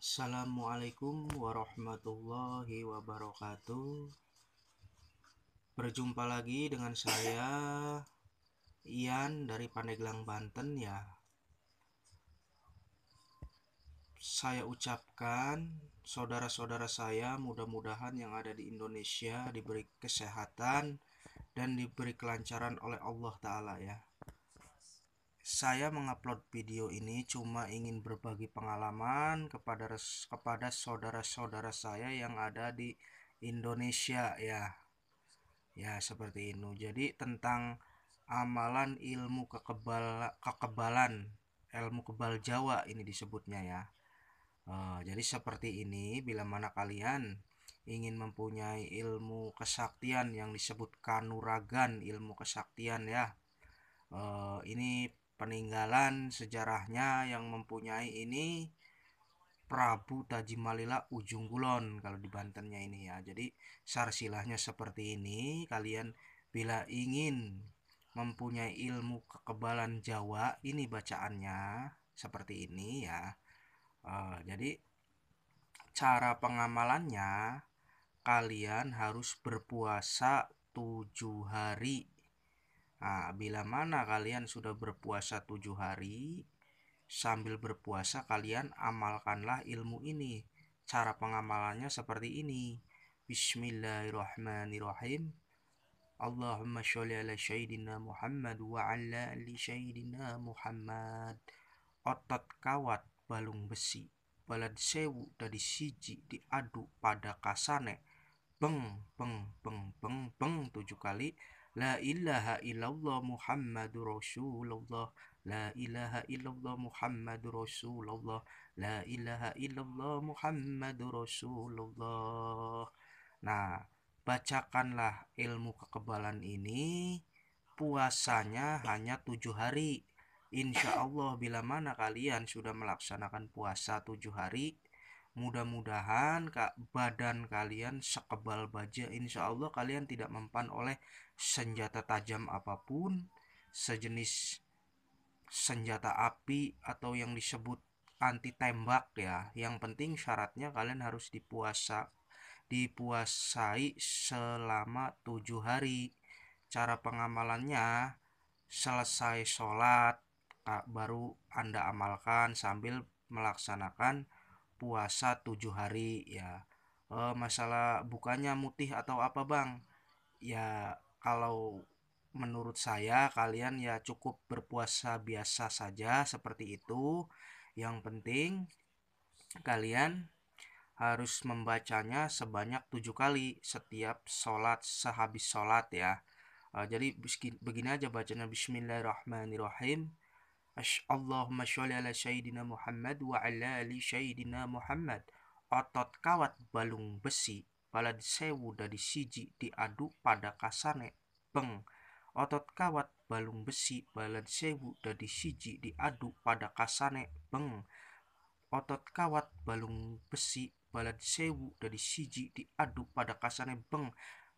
Assalamualaikum warahmatullahi wabarakatuh. Berjumpa lagi dengan saya Ian dari Pandeglang Banten ya. Saya ucapkan saudara-saudara saya mudah-mudahan yang ada di Indonesia diberi kesehatan dan diberi kelancaran oleh Allah taala ya. Saya mengupload video ini cuma ingin berbagi pengalaman kepada kepada saudara-saudara saya yang ada di Indonesia ya. Ya, seperti ini. Jadi tentang amalan ilmu kekebal kekebalan, ilmu kebal Jawa ini disebutnya ya. Uh, jadi seperti ini bila mana kalian ingin mempunyai ilmu kesaktian yang disebut kanuragan ilmu kesaktian ya uh, ini peninggalan sejarahnya yang mempunyai ini Prabu Tajimalila Ujung Kulon kalau di Bantennya ini ya. Jadi sarsilahnya seperti ini. Kalian bila ingin mempunyai ilmu kekebalan Jawa ini bacaannya seperti ini ya. Uh, jadi cara pengamalannya kalian harus berpuasa tujuh hari Nah, bila mana kalian sudah berpuasa tujuh hari, sambil berpuasa kalian amalkanlah ilmu ini. Cara pengamalannya seperti ini. Bismillahirrahmanirrahim. Allahumma sholli ala sayyidina Muhammad wa ala ali sayyidina Muhammad. Otot kawat balung besi, balad sewu dari siji diaduk pada kasane. Beng, beng, beng, beng, beng tujuh kali La ilaha illallah Muhammadur Rasulullah. La ilaha illallah Muhammadur Rasulullah. La ilaha illallah Muhammadur Rasulullah. Nah, bacakanlah ilmu kekebalan ini puasanya hanya tujuh hari Insya Allah bila mana kalian sudah melaksanakan puasa tujuh hari Mudah-mudahan badan kalian sekebal baja. Insya Allah kalian tidak mempan oleh senjata tajam apapun, sejenis senjata api atau yang disebut anti tembak ya. Yang penting syaratnya kalian harus dipuasa dipuasai selama tujuh hari. Cara pengamalannya selesai sholat baru Anda amalkan sambil melaksanakan puasa tujuh hari ya e, masalah bukannya mutih atau apa bang ya kalau menurut saya kalian ya cukup berpuasa biasa saja seperti itu yang penting kalian harus membacanya sebanyak tujuh kali setiap sholat sehabis sholat ya e, jadi begini aja bacanya Bismillahirrahmanirrahim Allahumma sholli ala Sayyidina Muhammad wa ala ali Sayyidina Muhammad. Otot kawat balung besi, pala sewu dari siji diadu pada kasane, beng Otot kawat balung besi, pala sewu dari siji diadu pada kasane, beng Otot kawat balung besi, pala sewu dari siji diadu pada kasane, beng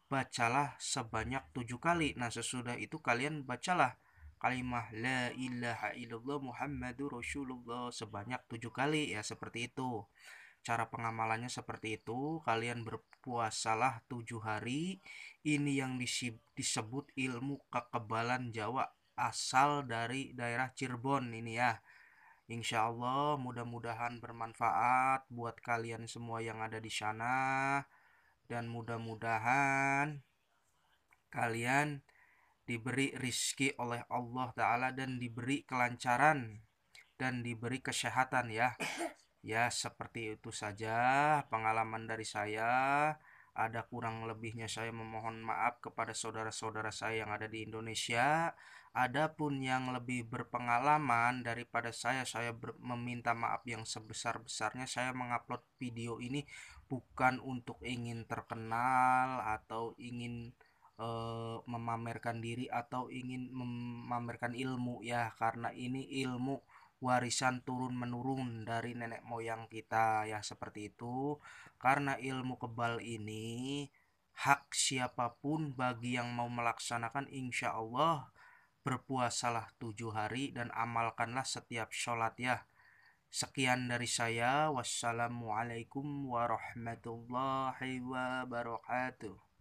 Bacalah sebanyak tujuh kali. Nah, sesudah itu kalian bacalah kalimah la ilaha illallah Muhammadur Rasulullah sebanyak tujuh kali ya seperti itu cara pengamalannya seperti itu kalian berpuasalah tujuh hari ini yang disebut ilmu kekebalan Jawa asal dari daerah Cirebon ini ya Insya Allah mudah-mudahan bermanfaat buat kalian semua yang ada di sana dan mudah-mudahan kalian diberi rizki oleh Allah Ta'ala dan diberi kelancaran dan diberi kesehatan ya ya seperti itu saja pengalaman dari saya ada kurang lebihnya saya memohon maaf kepada saudara-saudara saya yang ada di Indonesia adapun yang lebih berpengalaman daripada saya saya meminta maaf yang sebesar-besarnya saya mengupload video ini bukan untuk ingin terkenal atau ingin Eh, memamerkan diri atau ingin memamerkan ilmu ya karena ini ilmu warisan turun menurun dari nenek moyang kita ya seperti itu karena ilmu kebal ini hak siapapun bagi yang mau melaksanakan insya Allah berpuasalah tujuh hari dan amalkanlah setiap sholat ya sekian dari saya wassalamualaikum warahmatullahi wabarakatuh